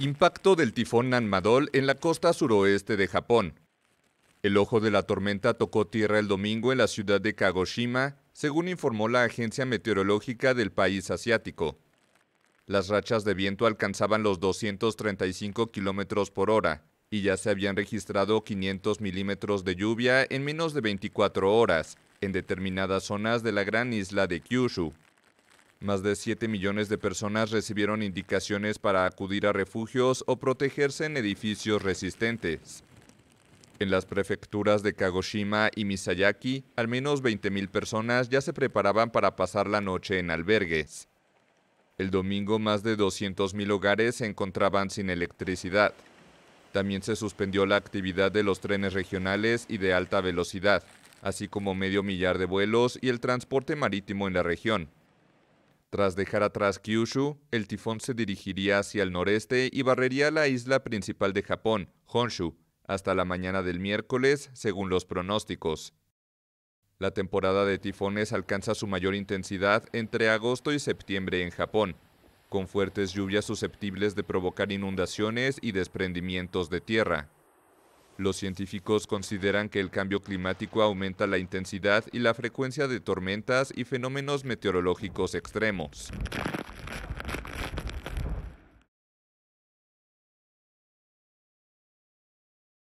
Impacto del tifón Nanmadol en la costa suroeste de Japón. El ojo de la tormenta tocó tierra el domingo en la ciudad de Kagoshima, según informó la agencia meteorológica del país asiático. Las rachas de viento alcanzaban los 235 kilómetros por hora y ya se habían registrado 500 milímetros de lluvia en menos de 24 horas en determinadas zonas de la gran isla de Kyushu. Más de 7 millones de personas recibieron indicaciones para acudir a refugios o protegerse en edificios resistentes. En las prefecturas de Kagoshima y Misayaki, al menos 20.000 personas ya se preparaban para pasar la noche en albergues. El domingo más de 200.000 hogares se encontraban sin electricidad. También se suspendió la actividad de los trenes regionales y de alta velocidad, así como medio millar de vuelos y el transporte marítimo en la región. Tras dejar atrás Kyushu, el tifón se dirigiría hacia el noreste y barrería la isla principal de Japón, Honshu, hasta la mañana del miércoles, según los pronósticos. La temporada de tifones alcanza su mayor intensidad entre agosto y septiembre en Japón, con fuertes lluvias susceptibles de provocar inundaciones y desprendimientos de tierra. Los científicos consideran que el cambio climático aumenta la intensidad y la frecuencia de tormentas y fenómenos meteorológicos extremos.